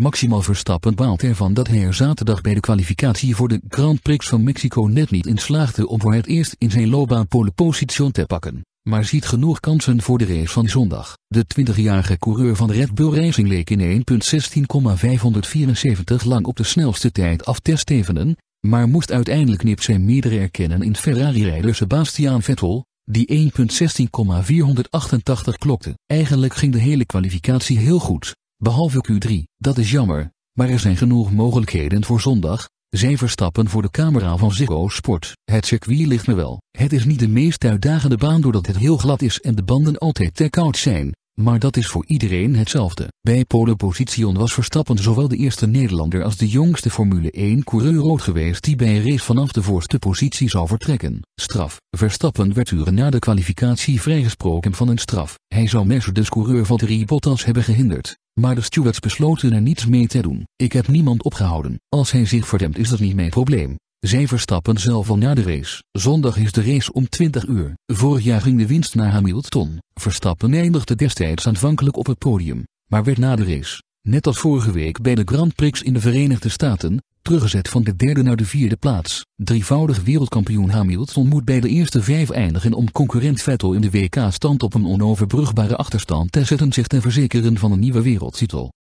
Maximaal Verstappen baalt ervan dat hij er zaterdag bij de kwalificatie voor de Grand Prix van Mexico net niet in slaagde om voor het eerst in zijn loopbaan pole position te pakken, maar ziet genoeg kansen voor de race van zondag. De 20-jarige coureur van Red Bull Racing leek in 1.16,574 lang op de snelste tijd af te stevenen, maar moest uiteindelijk nip zijn meerdere erkennen in Ferrari-rijder Sebastian Vettel, die 1.16,488 klokte. Eigenlijk ging de hele kwalificatie heel goed. Behalve Q3, dat is jammer, maar er zijn genoeg mogelijkheden voor zondag. Zij verstappen voor de camera van Ziggo Sport. Het circuit ligt me wel. Het is niet de meest uitdagende baan doordat het heel glad is en de banden altijd te koud zijn. Maar dat is voor iedereen hetzelfde. Bij pole position was Verstappen zowel de eerste Nederlander als de jongste Formule 1 coureur rood geweest die bij een race vanaf de voorste positie zou vertrekken. Straf. Verstappen werd uren na de kwalificatie vrijgesproken van een straf. Hij zou Mercedes coureur Valtteri Bottas hebben gehinderd. Maar de stewards besloten er niets mee te doen. Ik heb niemand opgehouden. Als hij zich verdemt is dat niet mijn probleem. Zij verstappen zelf al na de race. Zondag is de race om 20 uur. Vorig jaar ging de winst naar Hamilton. Verstappen eindigde destijds aanvankelijk op het podium, maar werd na de race net als vorige week bij de Grand Prix in de Verenigde Staten, teruggezet van de derde naar de vierde plaats. Drievoudig wereldkampioen Hamilton moet bij de eerste vijf eindigen om concurrent Vettel in de WK-stand op een onoverbrugbare achterstand te zetten zich te verzekeren van een nieuwe wereldtitel.